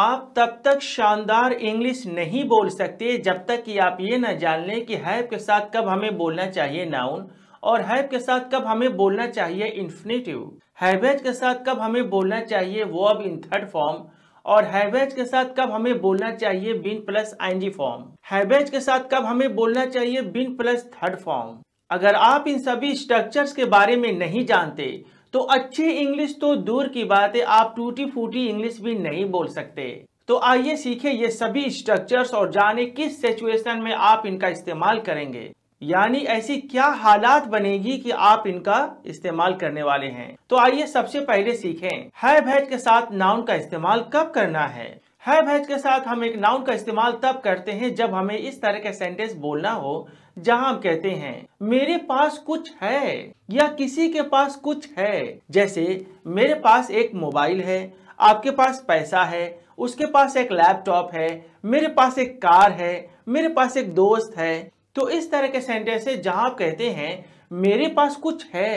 आप तब तक शानदार इंग्लिश नहीं बोल सकते जब तक कि आप ये ना जान लें कि हैव के साथ कब हमें बोलना चाहिए नाउन और हैव के साथ कब हमें बोलना चाहिए इन्फिनेटिव हैवेज के साथ कब हमें बोलना चाहिए वो अब इन थर्ड फॉर्म और हैवेज के साथ कब हमें बोलना चाहिए been plus ING form have has के साथ कब हमें बोलना चाहिए बिन प्लस थर्ड फॉर्म अगर आप इन सभी स्ट्रक्चर्स के बारे में नहीं जानते तो अच्छी इंग्लिश तो दूर की बात है आप टूटी फूटी इंग्लिश भी नहीं बोल सकते तो आइए सीखें ये सभी स्ट्रक्चर्स और जाने किस सिचुएशन में आप इनका इस्तेमाल करेंगे यानी ऐसी क्या हालात बनेगी कि आप इनका इस्तेमाल करने वाले हैं तो आइए सबसे पहले सीखें हैव भैज के साथ नाउन का इस्तेमाल कब करना है हैव हैज के साथ हम एक नाउन का इस्तेमाल तब करते हैं जब हमें इस तरह का सेंटेंस बोलना हो जहां हम कहते हैं मेरे पास कुछ है या किसी के पास कुछ है जैसे मेरे पास एक मोबाइल है आपके पास पैसा है उसके पास एक लैपटॉप है मेरे पास एक कार है मेरे पास एक दोस्त है तो इस तरह के सेंटेंस है जहां आप कहते हैं मेरे पास कुछ है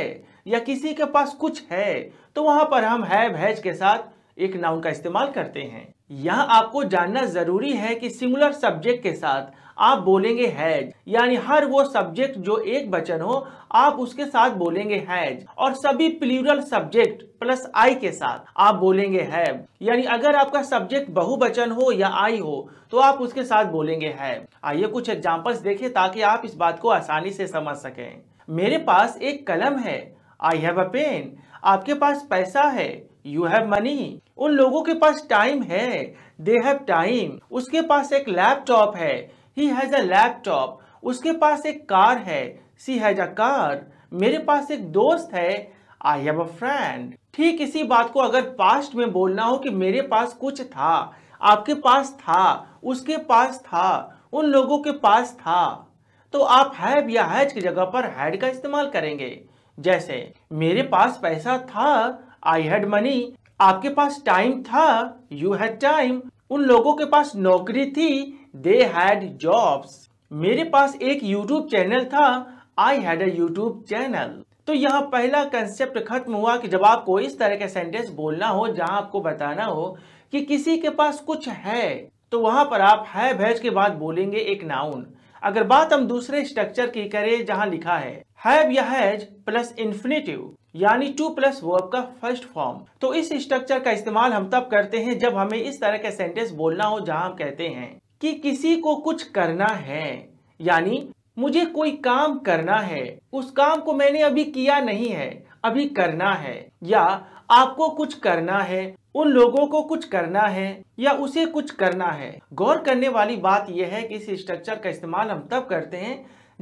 या किसी के पास कुछ है तो वहां पर हम हैव हैज के साथ एक नाउन का इस्तेमाल करते हैं यह आपको जानना जरूरी है कि सिंगुलर सब्जेक्ट के साथ आप बोलेंगे हैज यानी हर वो सब्जेक्ट जो एक बचन हो आप उसके साथ बोलेंगे हैज और सभी प्लूरल सब्जेक्ट प्लस आई के साथ आप बोलेंगे हैव यानी अगर आपका सब्जेक्ट बहुवचन हो या आई हो तो आप उसके साथ बोलेंगे हैव आइए कुछ एग्जाम्पल्स देखें ताकि आप इस बात को आसानी से समझ सकें मेरे पास एक कलम है आई हैव अ पेन आपके पास पैसा है यू हैव मनी उन लोगों के पास टाइम है दे हैव टाइम उसके पास एक लैपटॉप है ही हैज अ लैपटॉप उसके पास एक कार है सी हैज अ कार मेरे पास एक दोस्त है आई हैव अ फ्रेंड ठीक इसी बात को अगर पास्ट में बोलना हो कि मेरे पास कुछ था आपके पास था उसके पास था उन लोगों के पास था तो आप हैव या हैज की जगह पर हैड का इस्तेमाल करेंगे जैसे मेरे पास पैसा था आई हैड मनी आपके पास टाइम था यू हैड टाइम उन लोगों के पास नौकरी थी दे हैड जॉब्स मेरे पास एक यूट्यूब चैनल था I had a YouTube channel तो यहाँ पहला कंसेप्ट खत्म हुआ कि जब आपको इस तरह का सेंटेंस बोलना हो जहाँ आपको बताना हो कि किसी के पास कुछ है तो वहां पर आप है भेज के बाद बोलेंगे एक नाउन अगर बात हम दूसरे स्ट्रक्चर की करें जहां लिखा है हैव या हैज प्लस इन्फिनेटिव यानी टू प्लस वर्ब का फर्स्ट फॉर्म तो इस स्ट्रक्चर का इस्तेमाल हम तब करते हैं जब हमें इस तरह का सेंटेंस बोलना हो जहां हम कहते हैं कि किसी को कुछ करना है यानी मुझे कोई काम करना है उस काम को मैंने अभी किया नहीं है अभी करना है या आपको कुछ करना है उन लोगों को कुछ करना है या उसे कुछ करना है गौर करने वाली बात यह है कि इस स्ट्रक्चर का इस्तेमाल हम तब करते हैं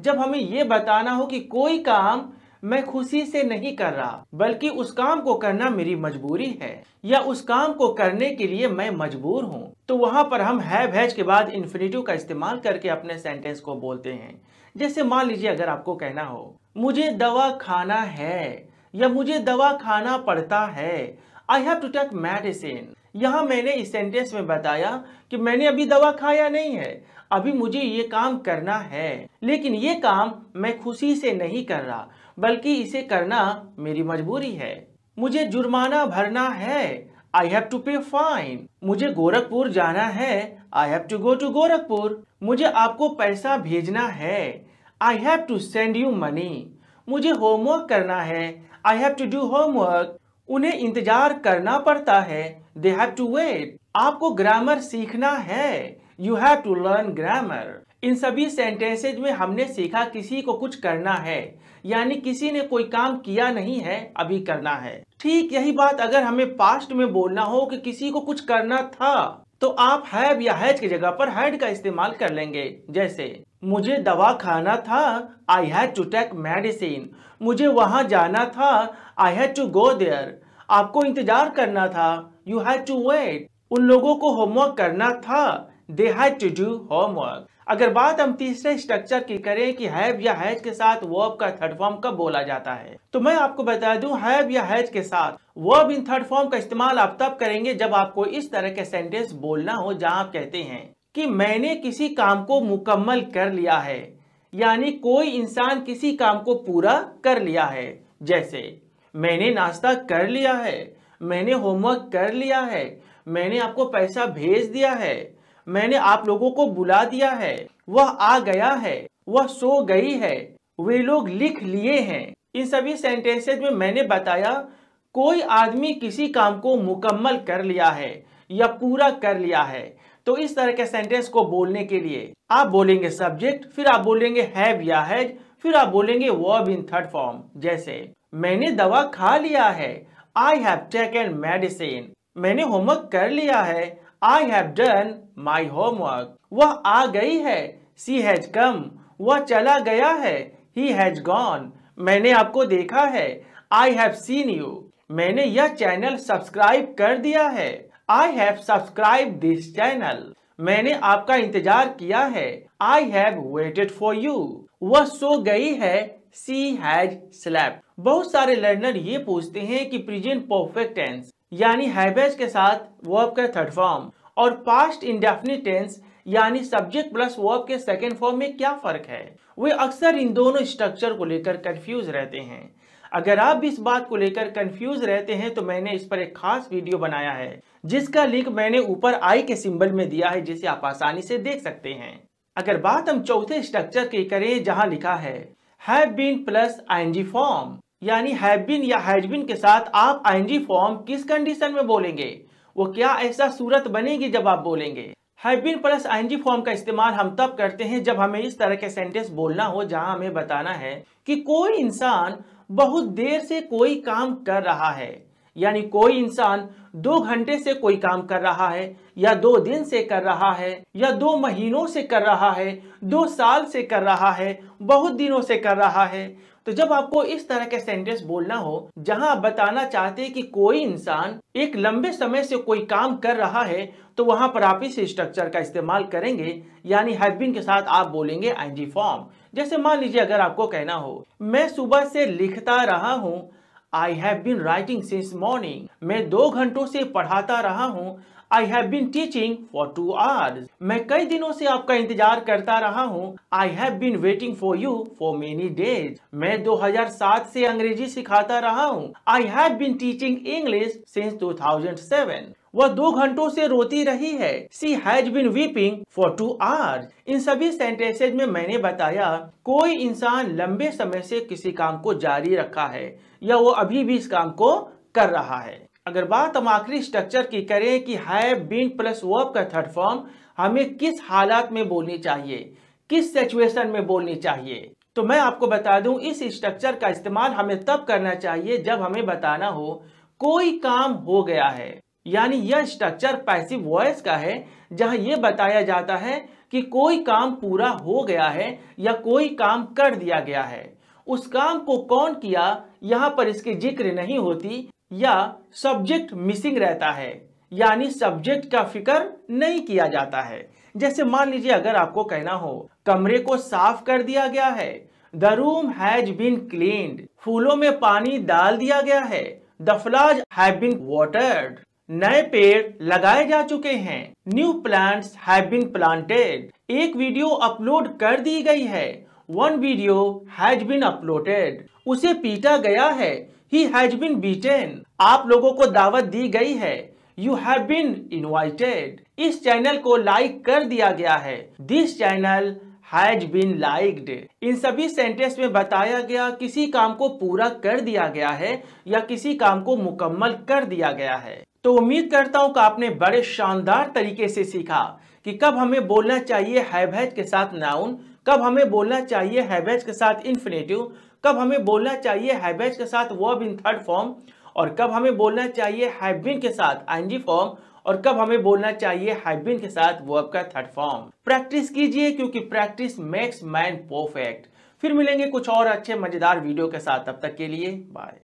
जब हमें ये बताना हो कि कोई काम मैं खुशी से नहीं कर रहा बल्कि उस काम को करना मेरी मजबूरी है या उस काम को करने के लिए मैं मजबूर हूँ तो वहाँ पर हम हैव हैज के बाद इन्फिनेटिव का इस्तेमाल करके अपने सेंटेंस को बोलते हैं जैसे मान लीजिए अगर आपको कहना हो मुझे दवा खाना है या मुझे दवा खाना पड़ता है I have to take medicine यहाँ मैंने इस सेंटेंस में बताया कि मैंने अभी दवा खाया नहीं है अभी मुझे ये काम करना है लेकिन ये काम मैं खुशी से नहीं कर रहा बल्कि इसे करना मेरी मजबूरी है मुझे जुर्माना भरना है I have to pay fine मुझे गोरखपुर जाना है I have to go to Gorakhpur मुझे आपको पैसा भेजना है I have to send you money मुझे होमवर्क करना है I have to do homework उन्हें इंतजार करना पड़ता है दे हैव टू वेट आपको ग्रामर सीखना है you have to learn grammar इन सभी सेंटेंसेज में हमने सीखा किसी को कुछ करना है यानी किसी ने कोई काम किया नहीं है अभी करना है ठीक यही बात अगर हमें पास्ट में बोलना हो कि किसी को कुछ करना था तो आप हैव या हैज की जगह पर हैड का इस्तेमाल कर लेंगे जैसे मुझे दवा खाना था I had to take medicine मुझे वहाँ जाना था I had to go there आपको इंतजार करना था यू हैड टू वेट उन लोगों को होमवर्क करना था they had to do homework अगर बात हम तीसरे स्ट्रक्चर की करें कि हैव या हैज के साथ वर्ब का थर्ड फॉर्म कब बोला जाता है तो मैं आपको बता दूं हैव या हैज के साथ वर्ब इन थर्ड फॉर्म का इस्तेमाल आप तब करेंगे जब आपको इस तरह के सेंटेंस बोलना हो जहां आप कहते हैं कि मैंने किसी काम को मुकम्मल कर लिया है यानी कोई इंसान किसी काम को पूरा कर लिया है जैसे मैंने नाश्ता कर लिया है मैंने होमवर्क कर लिया है मैंने आपको पैसा भेज दिया है मैंने आप लोगों को बुला दिया है वह आ गया है वह सो गई है वे लोग लिख लिए हैं इन सभी सेंटेंसेज में मैंने बताया कोई आदमी किसी काम को मुकम्मल कर लिया है या पूरा कर लिया है तो इस तरह के सेंटेंस को बोलने के लिए आप बोलेंगे सब्जेक्ट फिर आप बोलेंगे हैव या हैज फिर आप बोलेंगे वर्ब इन थर्ड फॉर्म जैसे मैंने दवा खा लिया है आई हैव टेकन मेडिसिन मैंने होमवर्क कर लिया है I have done my homework वह आ गई है सी हैज कम वह चला गया है ही हैज गॉन मैंने आपको देखा है आई हैव सीन यू मैंने यह चैनल सब्सक्राइब कर दिया है I have subscribe this channel मैंने आपका इंतजार किया है I have waited for you वह सो गई है सी हैज स्लैप बहुत सारे लर्नर ये पूछते हैं कि प्रेजेंट परफेक्ट टेंस यानी हैवेज के साथ वर्ब का थर्ड फॉर्म और पास्ट इंडेफिनिट टेंस यानी सब्जेक्ट प्लस वर्ब के सेकेंड फॉर्म में क्या फर्क है वे अक्सर इन दोनों स्ट्रक्चर को लेकर कंफ्यूज रहते हैं अगर आप भी इस बात को लेकर कंफ्यूज रहते हैं तो मैंने इस पर एक खास वीडियो बनाया है जिसका लिंक मैंने ऊपर आई के सिंबल में दिया है जिसे आप आसानी से देख सकते हैं अगर बात हम चौथे स्ट्रक्चर की करें जहां लिखा है have been plus ING form यानी हैव बीन या हैज बीन के साथ आप आईएनजी फॉर्म किस कंडीशन में बोलेंगे वो क्या ऐसा सूरत बनेगी जब आप बोलेंगे have been plus ING form का इस्तेमाल हम तब करते हैं जब हमें इस तरह के सेंटेंस बोलना हो जहां हमें बताना है कि कोई इंसान बहुत देर से कोई काम कर रहा है यानी कोई इंसान दो घंटे से कोई काम कर रहा है या दो दिन से कर रहा है या दो महीनों से कर रहा है दो साल से कर रहा है बहुत दिनों से कर रहा है तो जब आपको इस तरह के सेंटेंस बोलना हो जहां आप बताना चाहते हैं कि कोई इंसान एक लंबे समय से कोई काम कर रहा है तो वहां पर आप इस स्ट्रक्चर का इस्तेमाल करेंगे यानी हैव के साथ आप बोलेंगे आईएनजी फॉर्म जैसे मान लीजिए अगर आपको कहना हो मैं सुबह से लिखता रहा हूँ I have been writing since morning मैं दो घंटों से पढ़ाता रहा हूँ I have been teaching for two hours मैं कई दिनों से आपका इंतजार करता रहा हूँ आई have been waiting for you for many days. मैं 2007 से अंग्रेजी सिखाता रहा हूँ आई have been teaching English since 2007 वह दो घंटों से रोती रही है she has been weeping for two hours इन सभी सेंटेंसेज में मैंने बताया कोई इंसान लंबे समय से किसी काम को जारी रखा है या वो अभी भी इस काम को कर रहा है अगर बात हम आखिरी स्ट्रक्चर की करें कि हैव बीन प्लस वर्ब का थर्ड फॉर्म हमें किस हालात में बोलनी चाहिए किस सिचुएशन में बोलनी चाहिए तो मैं आपको बता दूं इस स्ट्रक्चर का इस्तेमाल हमें तब करना चाहिए जब हमें बताना हो कोई काम हो गया है यानी यह स्ट्रक्चर पैसिव वॉइस का है जहां यह बताया जाता है कि कोई काम पूरा हो गया है या कोई काम कर दिया गया है उस काम को कौन किया यहाँ पर इसकी जिक्र नहीं होती या सब्जेक्ट मिसिंग रहता है यानी सब्जेक्ट का फिक्र नहीं किया जाता है जैसे मान लीजिए अगर आपको कहना हो कमरे को साफ कर दिया गया है the room has been clean फूलों में पानी डाल दिया गया है द फ्लाज है नए पेड़ लगाए जा चुके हैं न्यू प्लांट्स हैव प्लांटेड एक वीडियो अपलोड कर दी गई है one video has been uploaded उसे पीटा गया है ही हैज बिन बीटेन आप लोगों को दावत दी गई है यू हैव बिन इनवाइटेड इस चैनल को लाइक कर दिया गया है this channel has been liked इन सभी सेंटेंस में बताया गया किसी काम को पूरा कर दिया गया है या किसी काम को मुकम्मल कर दिया गया है तो उम्मीद करता हूँ कि आपने बड़े शानदार तरीके से सीखा कि कब हमें बोलना चाहिए हैव हैज के साथ नाउन कब हमें बोलना चाहिए हैवेज के साथ इन्फिनेटिव कब हमें बोलना चाहिए हैवेज के साथ वर्ब इन थर्ड फॉर्म और कब हमें बोलना चाहिए हैबिन के साथ आईएनजी फॉर्म और कब हमें बोलना चाहिए हैबिन के साथ वर्ब का थर्ड फॉर्म प्रैक्टिस कीजिए क्योंकि प्रैक्टिस मेक्स मैन परफेक्ट फिर मिलेंगे कुछ और अच्छे मजेदार वीडियो के साथ तब तक के लिए बाय